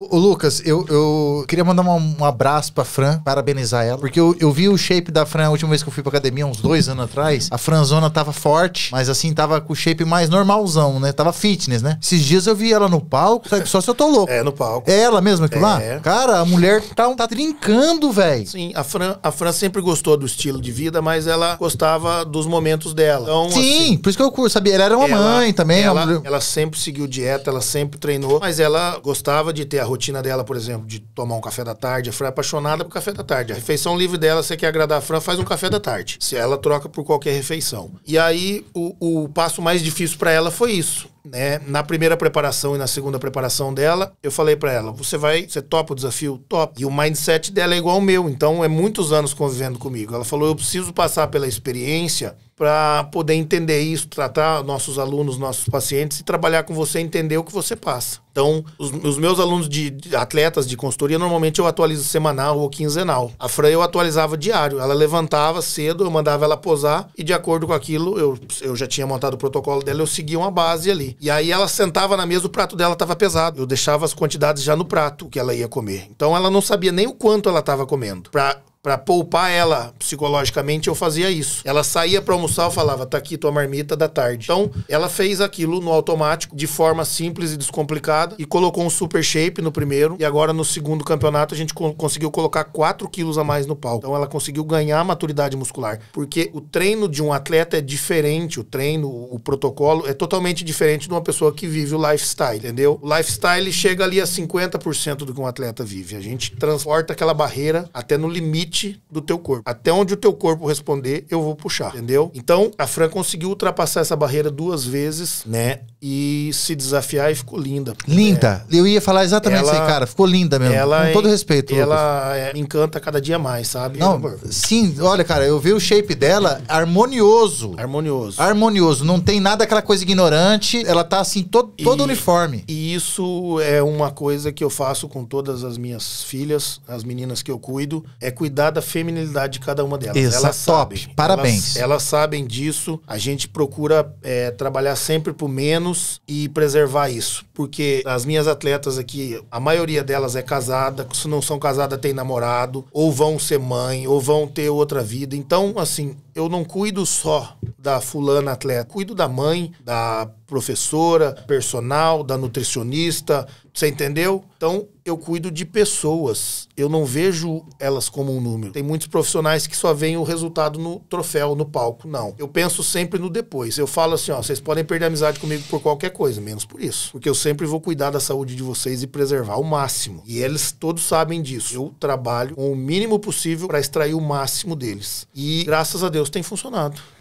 Ô, Lucas, eu, eu queria mandar um, um abraço pra Fran, parabenizar ela, porque eu, eu vi o shape da Fran a última vez que eu fui pra academia, uns dois anos atrás. A Franzona tava forte, mas assim, tava com o shape mais normalzão, né? Tava fitness, né? Esses dias eu vi ela no palco, sabe? Só se eu tô louco. É, no palco. É ela mesma que é. lá? Cara, a mulher tá, tá trincando, velho. Sim, a Fran, a Fran sempre gostou do estilo de vida, mas ela gostava dos momentos dela. Então, Sim, assim, por isso que eu curto, sabia? Ela era uma ela, mãe também. Ela, uma... ela sempre seguiu dieta, ela sempre treinou, mas ela gostava de ter a rotina dela, por exemplo, de tomar um café da tarde, a Fran é apaixonada por café da tarde. A refeição livre dela, você quer agradar a Fran, faz um café da tarde. Se ela troca por qualquer refeição. E aí o, o passo mais difícil para ela foi isso né, na primeira preparação e na segunda preparação dela, eu falei para ela: você vai, você topa o desafio? Top. E o mindset dela é igual ao meu, então é muitos anos convivendo comigo. Ela falou: eu preciso passar pela experiência para poder entender isso, tratar nossos alunos, nossos pacientes e trabalhar com você, entender o que você passa. Então, os, os meus alunos de, de, atletas de consultoria, normalmente eu atualizo semanal ou quinzenal. A Fran eu atualizava diário. Ela levantava cedo, eu mandava ela posar e de acordo com aquilo, eu, eu já tinha montado o protocolo dela, eu seguia uma base ali. E aí ela sentava na mesa, o prato dela estava pesado. Eu deixava as quantidades já no prato que ela ia comer. Então ela não sabia nem o quanto ela estava comendo. Para Pra poupar ela psicologicamente, eu fazia isso. Ela saía para almoçar, eu falava, tá aqui tua marmita da tarde. Então, ela fez aquilo no automático, de forma simples e descomplicada, e colocou um super shape no primeiro. E agora, no segundo campeonato, a gente co conseguiu colocar 4 quilos a mais no palco. Então, ela conseguiu ganhar maturidade muscular. Porque o treino de um atleta é diferente, o treino, o protocolo é totalmente diferente de uma pessoa que vive o lifestyle, entendeu? O lifestyle chega ali a 50% do que um atleta vive. A gente transporta aquela barreira até no limite limite do teu corpo. Até onde o teu corpo responder, eu vou puxar, entendeu? Então, a Fran conseguiu ultrapassar essa barreira duas vezes, né? e se desafiar e ficou linda. Linda. É, eu ia falar exatamente ela, isso aí, cara. Ficou linda mesmo. Ela, com é todo respeito. Ela é, encanta cada dia mais, sabe? Não, sim, olha, cara, eu vi o shape dela harmonioso. Harmonioso. Harmonioso. Não tem nada aquela coisa ignorante. Ela tá assim, todo, todo e, uniforme. E isso é uma coisa que eu faço com todas as minhas filhas, as meninas que eu cuido, é cuidar da feminilidade de cada uma delas. ela elas top. Sabem, Parabéns. Elas, elas, sabem disso. A gente procura é, trabalhar sempre pro menos menos e preservar isso. Porque as minhas atletas aqui, a maioria delas é casada, se não são casadas, tem namorado, ou vão ser mãe, ou vão ter outra vida. Então, assim, eu não cuido só da fulana atleta, cuido da mãe, da professora, personal, da nutricionista, você entendeu? Então, eu cuido de pessoas. Eu não vejo elas como um número. Tem muitos profissionais que só veem o resultado no troféu, no palco. Não. Eu penso sempre no depois. Eu falo assim, ó, vocês podem perder amizade comigo por qualquer coisa, menos por isso. Porque eu sempre vou cuidar da saúde de vocês e preservar o máximo. E eles todos sabem disso. Eu trabalho com o mínimo possível para extrair o máximo deles. E graças a Deus tem funcionado.